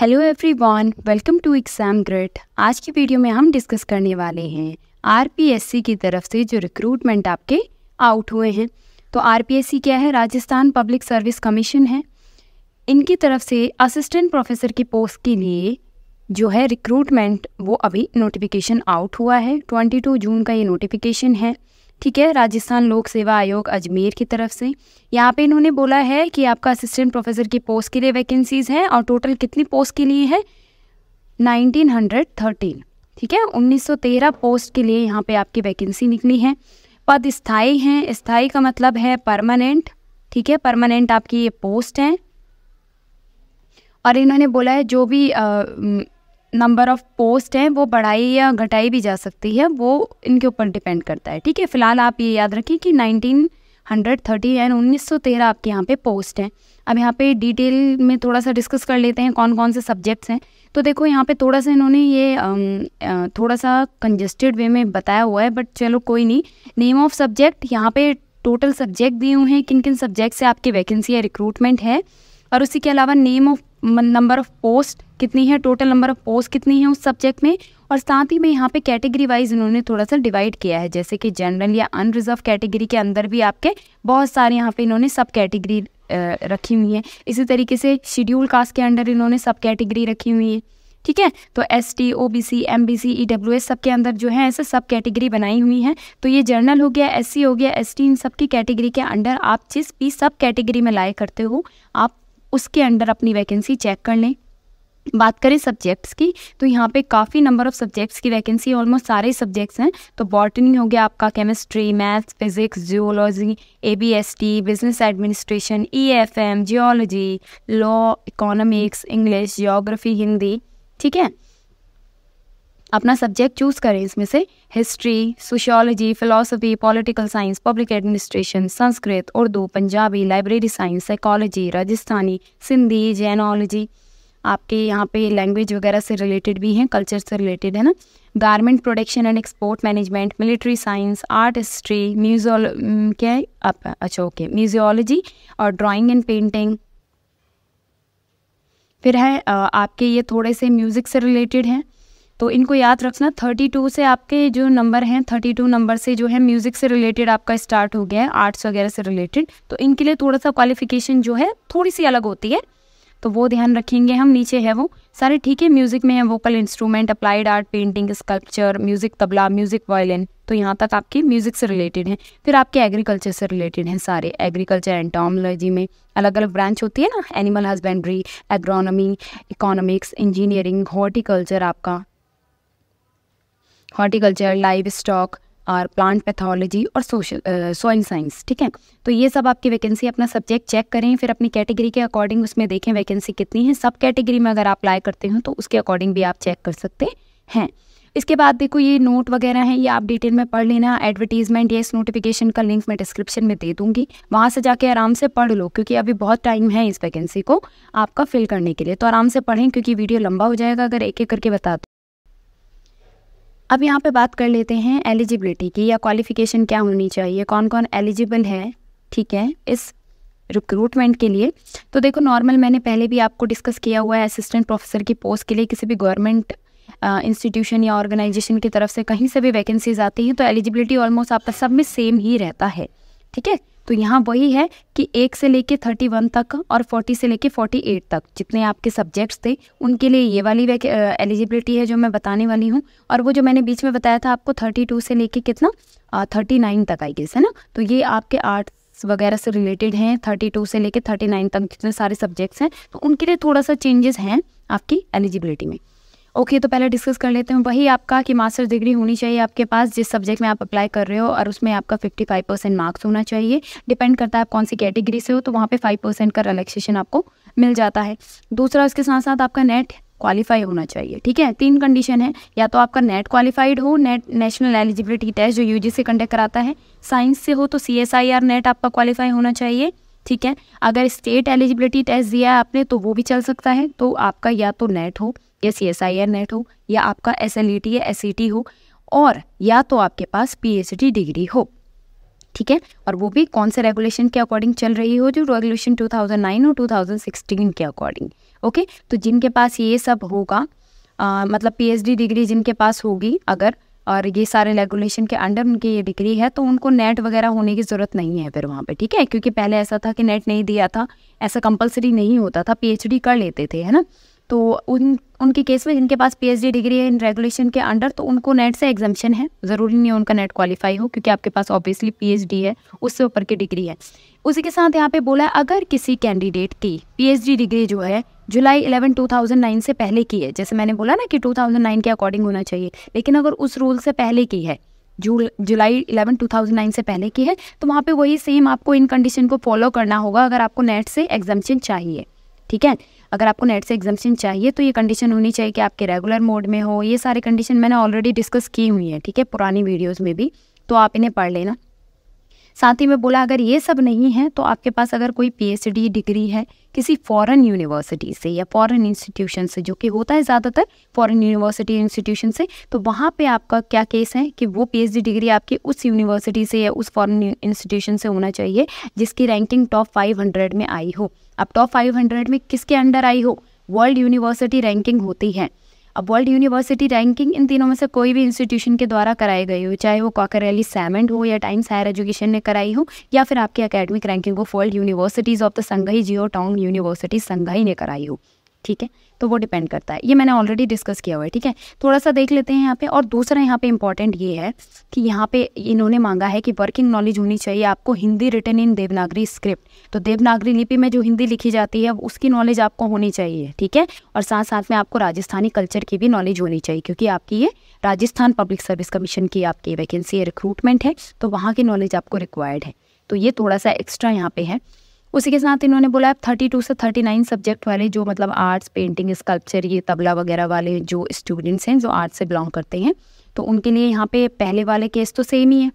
hello everyone welcome to exam grade आज की video में हम डिस्कस करने वाले हैं आरपीएससी की तरफ से जो रिक्रूटमेंट आपके आउट हुए हैं तो आरपीएससी क्या है राजस्थान पब्लिक सर्विस कमीशन है इनकी तरफ से असिस्टेंट प्रोफेसर की पोस्ट के लिए जो है रिक्रूटमेंट वो अभी नोटिफिकेशन आउट हुआ है 22 जून का ये नोटिफिकेशन है ठीक है राजस्थान लोक सेवा आयोग अजमेर की तरफ से यहाँ पे इन्होंने बोला है कि आपका असिस्टेंट प्रोफेसर की पोस्ट के लिए वैकेंसीज़ हैं और टोटल कितनी पोस्ट के लिए है 1913 ठीक है 1913 पोस्ट के लिए यहाँ पे आपकी वैकेंसी निकली है पद स्थाई हैं स्थाई का मतलब है परमानेंट ठीक है परमानेंट आपकी ये पोस्ट हैं और इन्होंने बोला है जो भी नंबर ऑफ़ पोस्ट हैं वो बढ़ाई या घटाई भी जा सकती है वो इनके ऊपर डिपेंड करता है ठीक है फ़िलहाल आप ये याद रखें कि नाइनटीन हंड्रेड थर्टी एंड उन्नीस सौ तेरह आपके यहाँ पे पोस्ट हैं अब यहाँ पे डिटेल में थोड़ा सा डिस्कस कर लेते हैं कौन कौन से सब्जेक्ट्स हैं तो देखो यहाँ पे थोड़ा सा इन्होंने ये थोड़ा सा कंजस्टेड वे में बताया हुआ है बट चलो कोई नहीं नेम ऑफ सब्जेक्ट यहाँ पे टोटल सब्जेक्ट दिए हुए हैं किन किन सब्जेक्ट से आपकी वैकेंसी या रिक्रूटमेंट है और उसी के अलावा name of number of post कितनी है टोटल नंबर ऑफ पोस्ट कितनी है उस सब्जेक्ट में और साथ ही में यहाँ पे कैटेगरी वाइज उन्होंने थोड़ा सा डिवाइड किया है जैसे कि जनरल या अनरिजर्व कैटेगरी के अंदर भी आपके बहुत सारे यहाँ पे इन्होंने सब कैटेगरी रखी हुई है इसी तरीके से शेड्यूल कास्ट के अंडर इन्होंने सब कैटेगरी रखी हुई है ठीक है तो S T O B C M B C E W S सब के अंदर जो है ऐसे सब कैटेगरी बनाई हुई हैं तो ये जर्नल हो गया एस सी हो गया एस टी इन सब की कैटेगरी के अंडर आप जिस भी सब कैटेगरी में लाए करते हो आप उसके अंडर अपनी वैकेंसी चेक कर लें बात करें सब्जेक्ट्स की तो यहाँ पे काफ़ी नंबर ऑफ़ सब्जेक्ट्स की वैकेंसी ऑलमोस्ट सारे सब्जेक्ट्स हैं तो बॉटनी हो गया आपका chemistry maths physics geology A B S T business administration E F M geology law economics English geography Hindi ठीक है अपना सब्जेक्ट चूज़ करें इसमें से history sociology philosophy political science public administration Sanskrit Urdu Punjabi library science psychology Rajasthani Sindhi Jainology आपके यहाँ पे language वगैरह से रिलेटेड भी हैं कल्चर से रिलेटेड है ना garment production and export management military science art history म्यूजियोल क्या है आप अच्छा ओके म्यूजियोलॉजी और ड्राइंग एंड पेंटिंग फिर है आपके ये थोड़े से म्यूज़िक से रिलेटेड हैं तो इनको याद रखना थर्टी टू से आपके जो नंबर हैं थर्टी टू नंबर से जो है म्यूज़िक से रिलेटेड आपका स्टार्ट हो गया है आर्ट्स वगैरह से रिलेटेड तो इनके लिए थोड़ा सा क्वालिफिकेशन जो है थोड़ी सी अलग होती है तो वो ध्यान रखेंगे हम नीचे है वो सारे ठीक है म्यूज़िक में है vocal instrument applied art painting sculpture music tabla music violin तो यहाँ तक आपके म्यूज़िक से रिलेटेड हैं फिर आपके एग्रीकल्चर से रिलेटेड हैं सारे एग्रीकल्चर एंटोमोलॉजी में अलग अलग ब्रांच होती है ना animal husbandry agronomy economics engineering horticulture आपका हॉर्टिकल्चर लाइव स्टॉक और प्लांट पैथोलॉजी और सोशल सोइल साइंस ठीक है तो ये सब आपकी वैकेंसी अपना सब्जेक्ट चेक करें फिर अपनी कैटेगरी के अकॉर्डिंग उसमें देखें वैकेंसी कितनी है सब कैटेगरी में अगर आप अप्लाई करते हो तो उसके अकॉर्डिंग भी आप चेक कर सकते हैं इसके बाद देखो ये नोट वगैरह हैं ये आप डिटेल में पढ़ लेना एडवर्टीजमेंट या इस नोटिफिकेशन का लिंक मैं डिस्क्रिप्शन में दे दूंगी वहाँ से जाके आराम से पढ़ लो क्योंकि अभी बहुत टाइम है इस वैकेंसी को आपका फिल करने के लिए तो आराम से पढ़ें क्योंकि वीडियो लंबा हो जाएगा अगर एक एक करके बता दो अब यहाँ पे बात कर लेते हैं एलिजिबिलिटी की या क्वालिफिकेशन क्या होनी चाहिए कौन कौन एलिजिबल है ठीक है इस रिक्रूटमेंट के लिए तो देखो नॉर्मल मैंने पहले भी आपको डिस्कस किया हुआ है असिस्टेंट प्रोफेसर की पोस्ट के लिए किसी भी गवर्नमेंट इंस्टीट्यूशन या ऑर्गेनाइजेशन की तरफ से कहीं से भी वैकेंसीज आती हैं तो एलिजिबिलिटी ऑलमोस्ट आपका सब में सेम ही रहता है ठीक है तो यहाँ वही है कि एक से लेके थर्टी वन तक और फोर्टी से लेके फोर्टी एट तक जितने आपके सब्जेक्ट्स थे उनके लिए ये वाली एलिजिबिलिटी है जो मैं बताने वाली हूँ और वो जो मैंने बीच में बताया था आपको थर्टी टू से लेके कितना थर्टी नाइन तक आई गेस है ना तो ये आपके आर्ट्स वगैरह से रिलेटेड हैं थर्टी टू से लेके थर्टी नाइन तक जितने सारे सब्जेक्ट्स हैं तो उनके लिए थोड़ा सा चेंजेस हैं आपकी एलिजिबिलिटी में ओके तो पहले डिस्कस कर लेते हैं वही आपका कि मास्टर्स डिग्री होनी चाहिए आपके पास जिस सब्जेक्ट में आप अप्लाई कर रहे हो और उसमें आपका फिफ्टी फाइव परसेंट मार्क्स होना चाहिए डिपेंड करता है आप कौन सी कैटेगरी से हो तो वहाँ पे फाइव परसेंट का रिलेक्सेशन आपको मिल जाता है दूसरा उसके साथ साथ आपका नेट क्वालिफाई होना चाहिए ठीक है तीन कंडीशन है या तो आपका नेट क्वालिफाइड हो नेट नेशनल एलिजिबिलिटी टेस्ट जो यू कंडक्ट कराता है साइंस से हो तो सी नेट आपका क्वालिफाई होना चाहिए ठीक है अगर स्टेट एलिजिबिलिटी टेस्ट दिया है आपने तो वो भी चल सकता है तो आपका या तो नेट हो या C S I R NET हो या आपका एस एल ई टी या एस ई टी हो और या तो आपके पास पी एच डी डिग्री हो ठीक है और वो भी कौन से रेगुलेशन के अकॉर्डिंग चल रही हो जो रेगुलेशन 2009 और 2016 के अकॉर्डिंग ओके तो जिनके पास ये सब होगा आ, मतलब पीएचडी डिग्री जिनके पास होगी अगर और ये सारे रेगुलेशन के अंडर उनकी ये डिग्री है तो उनको नेट वगैरह होने की ज़रूरत नहीं है फिर वहाँ पे ठीक है क्योंकि पहले ऐसा था कि नेट नहीं दिया था ऐसा कंपलसरी नहीं होता था पीएचडी कर लेते थे है ना तो उन उनके केस में जिनके पास पीएचडी डिग्री है इन रेगुलेशन के अंडर तो उनको नेट से एग्जामेशन है ज़रूरी नहीं है उनका नेट क्वालिफाई हो क्योंकि आपके पास ऑब्वियसली पीएचडी है उससे ऊपर की डिग्री है उसी के साथ यहाँ पे बोला है अगर किसी कैंडिडेट की पीएचडी डिग्री जो है जुलाई 11 2009 से पहले की है जैसे मैंने बोला ना कि 2009 के अकॉर्डिंग होना चाहिए लेकिन अगर उस रूल से पहले की है जूल जुलाई 11 2009 से पहले की है तो वहाँ पे वही सेम आपको इन कंडीशन को फॉलो करना होगा अगर आपको नेट से एग्जामेशन चाहिए ठीक है अगर आपको नेट से एग्जामेशन चाहिए तो ये कंडीशन होनी चाहिए कि आपके रेगुलर मोड में हो ये सारे कंडीशन मैंने ऑलरेडी डिस्कस की हुई है ठीक है पुरानी वीडियोज़ में भी तो आप इन्हें पढ़ लेना साथ ही में बोला अगर ये सब नहीं है तो आपके पास अगर कोई पीएचडी डिग्री है किसी फॉरेन यूनिवर्सिटी से या फॉरेन इंस्टीट्यूशन से जो कि होता है ज़्यादातर फॉरेन यूनिवर्सिटी इंस्टीट्यूशन से तो वहाँ पे आपका क्या केस है कि वो पीएचडी डिग्री आपकी उस यूनिवर्सिटी से या उस फॉरेन इंस्टीट्यूशन से होना चाहिए जिसकी रैंकिंग टॉप फाइव में आई हो अब टॉप फाइव में किसके अंडर आई हो वर्ल्ड यूनिवर्सिटी रैंकिंग होती है अब वर्ल्ड यूनिवर्सिटी रैंकिंग इन तीनों में से कोई भी इंस्टीट्यूशन के द्वारा कराई गई हो चाहे वो कॉकरैली सैमेंट हो या टाइम्स हायर एजुकेशन ने कराई हो या फिर आपकी अकेडमिक रैंकिंग को world universities of the Shanghai Jiao Tong university Shanghai ने कराई हो ठीक है तो वो डिपेंड करता है ये मैंने ऑलरेडी डिस्कस किया हुआ है ठीक है थोड़ा सा देख लेते हैं यहाँ पे और दूसरा यहाँ पे इंपॉर्टेंट ये है कि यहाँ पे इन्होंने मांगा है कि वर्किंग नॉलेज होनी चाहिए आपको Hindi written in Devanagari script तो देवनागरी लिपि में जो हिंदी लिखी जाती है उसकी नॉलेज आपको होनी चाहिए ठीक है और साथ साथ में आपको राजस्थानी कल्चर की भी नॉलेज होनी चाहिए क्योंकि आपकी ये राजस्थान पब्लिक सर्विस कमीशन की आपकी वैकेंसी रिक्रूटमेंट है तो वहाँ की नॉलेज आपको रिक्वायर्ड है तो ये थोड़ा सा एक्स्ट्रा यहाँ पे है उसी के साथ इन्होंने बोला आप थर्टी टू से थर्टी नाइन सब्जेक्ट वाले जो मतलब आर्ट्स पेंटिंग स्कल्पचर ये तबला वगैरह वाले जो स्टूडेंट्स हैं जो आर्ट से बिलोंग करते हैं तो उनके लिए यहाँ पे पहले वाले केस तो सेम ही है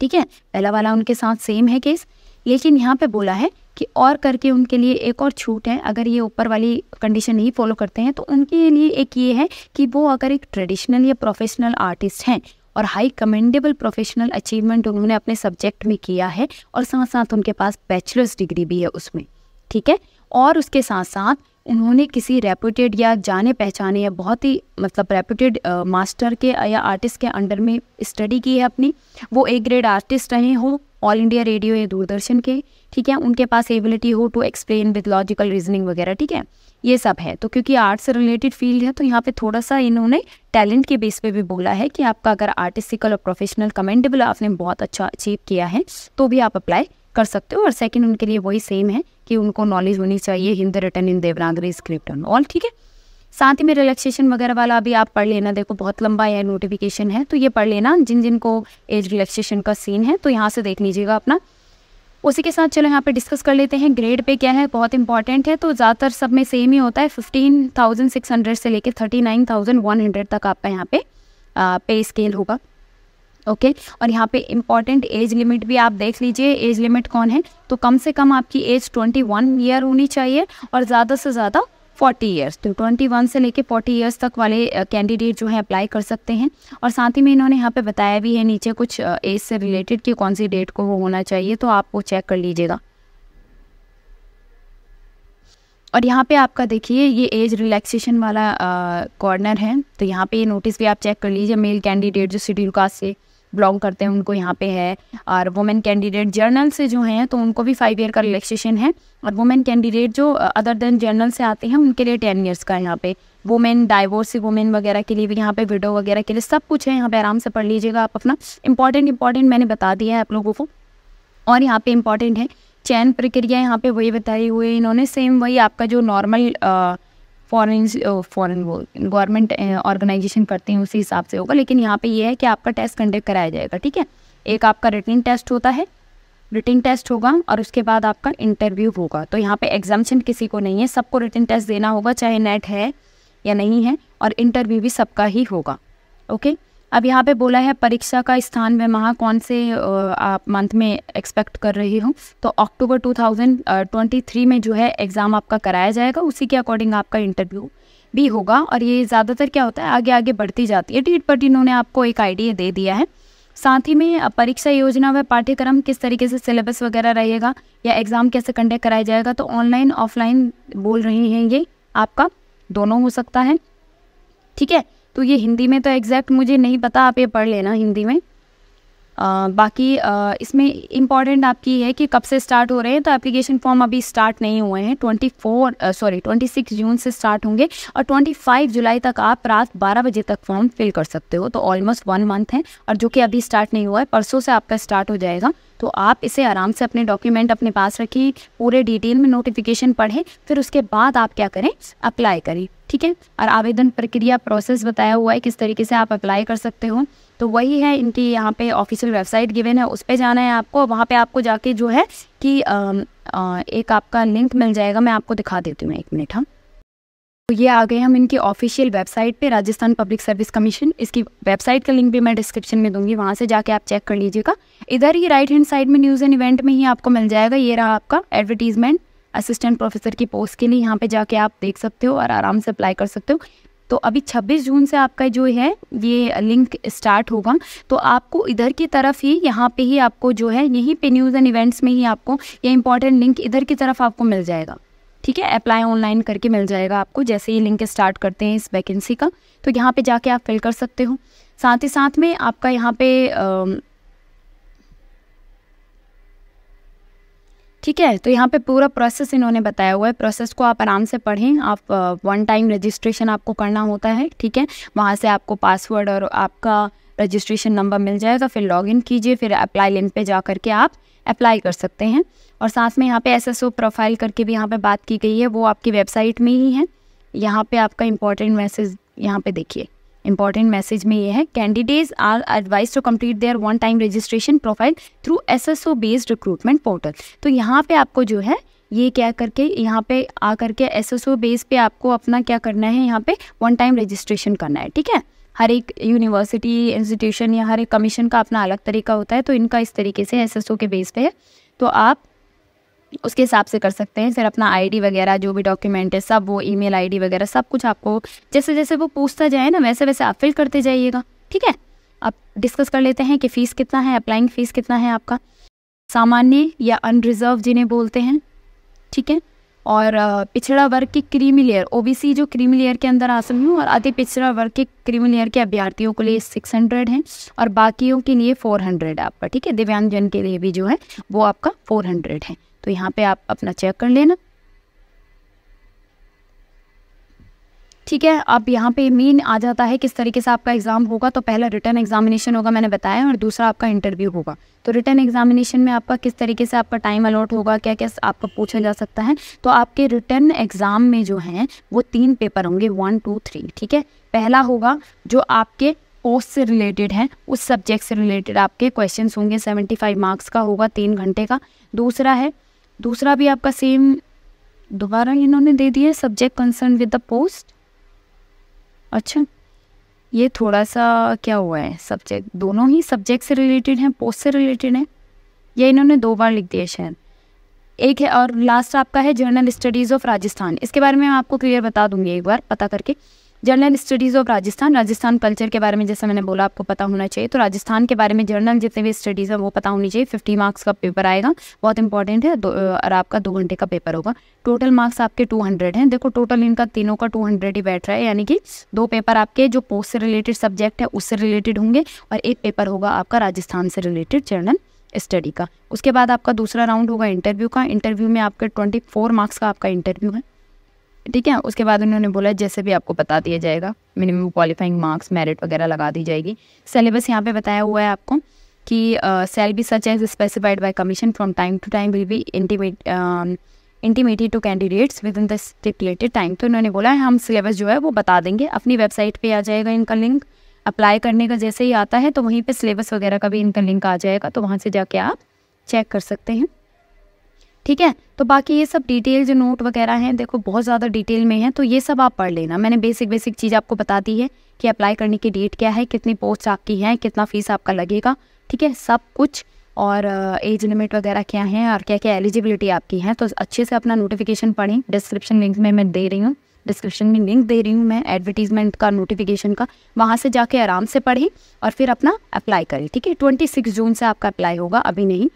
ठीक है पहला वाला उनके साथ सेम है केस लेकिन यहाँ पे बोला है कि और करके उनके लिए एक और छूट है अगर ये ऊपर वाली कंडीशन नहीं फॉलो करते हैं तो उनके लिए एक ये है कि वो अगर एक ट्रेडिशनल या प्रोफेशनल आर्टिस्ट हैं और हाई कमेंडेबल प्रोफेशनल अचीवमेंट उन्होंने अपने सब्जेक्ट में किया है और साथ साथ उनके पास बैचलर्स डिग्री भी है उसमें ठीक है और उसके साथ साथ उन्होंने किसी रेपूटेड या जाने पहचाने या बहुत ही मतलब रेपूटेड मास्टर के या आर्टिस्ट के अंडर में स्टडी की है अपनी वो ए ग्रेड आर्टिस्ट रहे हों ऑल इंडिया रेडियो या दूरदर्शन के ठीक है उनके पास एबिलिटी हो to explain with logical reasoning वगैरह ठीक है ये सब है तो क्योंकि आर्ट से रिलेटेड फील्ड है तो यहाँ पे थोड़ा सा इन्होंने टैलेंट के बेस पे भी बोला है कि आपका अगर आर्टिस्टिकल और प्रोफेशनल कमेंडेबल आपने बहुत अच्छा अचीव किया है तो भी आप अप्लाई कर सकते हो और सेकेंड उनके लिए वही सेम है कि उनको नॉलेज होनी चाहिए Hindi written in Devanagari script all ठीक है साथ ही में रिलैक्सेशन वगैरह वाला भी आप पढ़ लेना देखो बहुत लंबा है नोटिफिकेशन है तो ये पढ़ लेना जिन जिनको एज रिलैक्सेशन का सीन है तो यहाँ से देख लीजिएगा अपना उसी के साथ चलो यहाँ पे डिस्कस कर लेते हैं ग्रेड पे क्या है बहुत इंपॉर्टेंट है तो ज़्यादातर सब में सेम ही होता है फिफ्टीन थाउजेंड सिक्स हंड्रेड से लेकर thirty nine thousand one hundred तक आपका यहाँ पे पे स्केल होगा ओके और यहाँ पे इम्पॉर्टेंट एज लिमिट भी आप देख लीजिए एज लिमिट कौन है तो कम से कम आपकी एज ट्वेंटी वन ईयर होनी चाहिए और ज़्यादा से ज़्यादा 40 ईयर्स तो 21 से लेके 40 ईयर्स तक वाले कैंडिडेट जो है अप्लाई कर सकते हैं और साथ ही में इन्होंने यहाँ पे बताया भी है नीचे कुछ एज से रिलेटेड कि कौन सी डेट को वो होना चाहिए तो आप वो चेक कर लीजिएगा और यहाँ पे आपका देखिए ये एज रिलैक्सेशन वाला कॉर्नर है तो यहाँ पे ये नोटिस भी आप चेक कर लीजिए मेल कैंडिडेट जो शेड्यूल कास्ट से बिलोंग करते हैं उनको यहाँ पे है और वुमेन कैंडिडेट जर्नल से जो हैं तो उनको भी फाइव ईयर का रिलैक्सेशन है और वुमेन कैंडिडेट जो अदर देन जर्नल से आते हैं उनके लिए टेन ईयर्स का यहाँ पे वुमेन डाइवोर्स वुमेन वगैरह के लिए भी यहाँ पे विडो वगैरह के लिए सब कुछ है यहाँ पे आराम से पढ़ लीजिएगा आप अपना इंपॉर्टेंट इंपॉर्टेंट मैंने बता दिया है आप लोगों को और यहाँ पे इम्पॉर्टेंट है चयन प्रक्रिया यहाँ पे वही बताई हुई है इन्होंने सेम वही आपका जो नॉर्मल फॉरन फॉरन uh, वो गवर्नमेंट ऑर्गेनाइजेशन uh, करते हैं उसी हिसाब से होगा लेकिन यहाँ पे ये है कि आपका टेस्ट कंडक्ट कराया जाएगा ठीक है एक आपका रिटिन टेस्ट होता है रिटिन टेस्ट होगा और उसके बाद आपका इंटरव्यू होगा तो यहाँ पे एग्जामेशन किसी को नहीं है सबको रिटर्न टेस्ट देना होगा चाहे नेट है या नहीं है और इंटरव्यू भी सबका ही होगा ओके अब यहाँ पे बोला है परीक्षा का स्थान मैं महा कौन से आप मंथ में एक्सपेक्ट कर रही हूँ तो अक्टूबर 2023 में जो है एग्ज़ाम आपका कराया जाएगा उसी के अकॉर्डिंग आपका इंटरव्यू भी होगा और ये ज़्यादातर क्या होता है आगे आगे बढ़ती जाती है डेट पर इन्होंने आपको एक आइडिया दे दिया है साथ ही में परीक्षा योजना व पाठ्यक्रम किस तरीके से सिलेबस वगैरह रहेगा या एग्ज़ाम कैसे कंडक्ट कराया जाएगा तो ऑनलाइन ऑफलाइन बोल रही हैं ये आपका दोनों हो सकता है ठीक है तो ये हिंदी में तो एग्जैक्ट मुझे नहीं पता आप ये पढ़ लेना हिंदी में आ, बाकी आ, इसमें इम्पॉर्टेंट आपकी है कि कब से स्टार्ट हो रहे हैं तो एप्लीकेशन फॉर्म अभी स्टार्ट नहीं हुए हैं 24 सॉरी 26 जून से स्टार्ट होंगे और 25 जुलाई तक आप रात 12 बजे तक फॉर्म फिल कर सकते हो तो ऑलमोस्ट वन मंथ है और जो कि अभी स्टार्ट नहीं हुआ है परसों से आपका स्टार्ट हो जाएगा तो आप इसे आराम से अपने डॉक्यूमेंट अपने पास रखिए पूरे डिटेल में नोटिफिकेशन पढ़ें फिर उसके बाद आप क्या करें अप्लाई करें ठीक है और आवेदन प्रक्रिया प्रोसेस बताया हुआ है किस तरीके से आप अप्लाई कर सकते हो तो वही है इनकी यहाँ पे ऑफिशियल वेबसाइट गिवन है उस पर जाना है आपको वहाँ पे आपको जाके जो है कि आ, आ, एक आपका लिंक मिल जाएगा मैं आपको दिखा देती हूँ एक मिनट हाँ तो ये आ गए हम इनके ऑफिशियल वेबसाइट पे राजस्थान पब्लिक सर्विस कमीशन इसकी वेबसाइट का लिंक भी मैं डिस्क्रिप्शन में दूंगी वहाँ से जाके आप चेक कर लीजिएगा इधर ही राइट हैंड साइड में न्यूज़ एंड इवेंट में ही आपको मिल जाएगा ये रहा आपका एडवर्टीजमेंट असिस्टेंट प्रोफेसर की पोस्ट के लिए यहाँ पे जाके आप देख सकते हो और आराम से अप्लाई कर सकते हो तो अभी छब्बीस जून से आपका जो है ये लिंक स्टार्ट होगा तो आपको इधर की तरफ ही यहाँ पर ही आपको जो है यहीं पर न्यूज़ एंड इवेंट्स में ही आपको ये इंपॉर्टेंट लिंक इधर की तरफ आपको मिल जाएगा ठीक है अप्लाई ऑनलाइन करके मिल जाएगा आपको जैसे ही लिंक स्टार्ट करते हैं इस वैकेंसी का तो यहाँ पे जाके आप फिल कर सकते हो साथ ही साथ में आपका यहाँ पे ठीक है तो यहाँ पे पूरा प्रोसेस इन्होंने बताया हुआ है प्रोसेस को आप आराम से पढ़ें आप वन टाइम रजिस्ट्रेशन आपको करना होता है ठीक है वहाँ से आपको पासवर्ड और आपका रजिस्ट्रेशन नंबर मिल जाएगा फिर लॉगिन कीजिए फिर अप्लाई लिंक पे जा करके आप अप्लाई कर सकते हैं और साथ में यहाँ पे ओ प्रोफाइल करके भी यहाँ पे बात की गई है वो आपकी वेबसाइट में ही है यहाँ पे आपका इंपॉर्टेंट मैसेज यहाँ पे देखिए इंपॉर्टेंट मैसेज में ये है candidates are advise to complete their one time registration profile through O based recruitment portal तो यहाँ पे आपको जो है ये क्या करके यहाँ पे आ करके एस एस ओ बेस पे आपको अपना क्या करना है यहाँ पे वन टाइम रजिस्ट्रेशन करना है ठीक है हर एक यूनिवर्सिटी इंस्टीट्यूशन या हर एक कमीशन का अपना अलग तरीका होता है तो इनका इस तरीके से एस एस ओ के बेस पे है तो आप उसके हिसाब से कर सकते हैं फिर अपना आईडी वगैरह जो भी डॉक्यूमेंट है सब वो ईमेल आईडी वगैरह सब कुछ आपको जैसे जैसे वो पूछता जाए ना वैसे वैसे आप फिल करते जाइएगा ठीक है आप डिस्कस कर लेते हैं कि फ़ीस कितना है अप्लाइंग फ़ीस कितना है आपका सामान्य या अनरिजर्व जिन्हें बोलते हैं ठीक है और पिछड़ा वर्ग के क्रीमी लेयर ओबीसी जो क्रीमी लेयर के अंदर आसमी हूँ और अति पिछड़ा वर्ग के क्रीमी लेयर के अभ्यर्थियों के लिए सिक्स हंड्रेड है और बाकियों के लिए फ़ोर हंड्रेड है आपका ठीक है दिव्यांगजन के लिए भी जो है वो आपका फ़ोर हंड्रेड है तो यहाँ पे आप अपना चेक कर लेना ठीक है अब यहाँ पे मेन आ जाता है किस तरीके से आपका एग्ज़ाम होगा तो पहला रिटर्न एग्जामिनेशन होगा मैंने बताया और दूसरा आपका इंटरव्यू होगा तो रिटर्न एग्जामिनेशन में आपका किस तरीके से आपका टाइम अलॉट होगा क्या क्या आपका पूछा जा सकता है तो आपके रिटर्न एग्ज़ाम में जो है वो तीन पेपर होंगे वन टू थ्री ठीक है पहला होगा जो आपके पोस्ट से रिलेटेड है उस सब्जेक्ट से रिलेटेड आपके क्वेश्चन होंगे सेवेंटी मार्क्स का होगा तीन घंटे का दूसरा है दूसरा भी आपका सेम दोबारा इन्होंने दे दिया subject concern with the post अच्छा ये थोड़ा सा क्या हुआ है सब्जेक्ट दोनों ही सब्जेक्ट से रिलेटेड हैं पोस्ट से रिलेटेड हैं ये इन्होंने दो बार लिख दिया शायद एक है और लास्ट आपका है जर्नल स्टडीज़ ऑफ राजस्थान इसके बारे में मैं आपको क्लियर बता दूंगी एक बार पता करके general studies of Rajasthan Rajasthan culture के बारे में जैसा मैंने बोला आपको पता होना चाहिए तो राजस्थान के बारे में जर्नल जितने भी स्टडीज़ है वो पता होनी चाहिए फिफ्टी मार्क्स का पेपर आएगा बहुत इंपॉर्टेंट है और आपका दो घंटे का पेपर होगा टोटल मार्क्स आपके टू हंड्रेड है देखो टोटल इनका तीनों का टू हंड्रेड ही बैठ रहा है यानी कि दो पेपर आपके जो पोस्ट से रिलेटेड सब्जेक्ट है उससे रिलेटेड होंगे और एक पेपर होगा आपका राजस्थान से रिलेटेड जर्नल स्टडी का उसके बाद आपका दूसरा राउंड होगा इंटरव्यू का इंटरव्यू में आपके ट्वेंटी फोर मार्क्स का आपका इंटरव्यू है ठीक है उसके बाद उन्होंने बोला जैसे भी आपको बता दिया जाएगा मिनिमम क्वालिफाइंग मार्क्स मेरिट वगैरह लगा दी जाएगी सिलेबस यहाँ पे बताया हुआ है आपको कि shall be such as specified by commission from time to time will be intimate intimated to candidates within the stipulated time तो उन्होंने बोला हम सिलेबस जो है वो बता देंगे अपनी वेबसाइट पे आ जाएगा इनका लिंक अप्लाई करने का जैसे ही आता है तो वहीं पे सिलेबस वगैरह का भी इनका लिंक आ जाएगा तो वहाँ से जाके आप चेक कर सकते हैं ठीक है तो बाकी ये सब डिटेल जो नोट वगैरह हैं देखो बहुत ज़्यादा डिटेल में है तो ये सब आप पढ़ लेना मैंने बेसिक बेसिक चीज़ आपको बता दी है कि अप्लाई करने की डेट क्या है कितनी पोस्ट आपकी हैं कितना फ़ीस आपका लगेगा ठीक है सब कुछ और एज uh, लिमिट वगैरह क्या है और क्या क्या एलिजिबिलिटी आपकी है तो अच्छे से अपना नोटिफिकेशन पढ़ें डिस्क्रिप्शन लिंक में मैं दे रही हूँ डिस्क्रिप्शन में लिंक दे रही हूँ मैं एडवर्टीजमेंट का नोटिफिकेशन का वहाँ से जाके आराम से पढ़ें और फिर अपना अप्लाई करें ठीक है ट्वेंटी सिक्स जून से आपका अप्लाई होगा अभी नहीं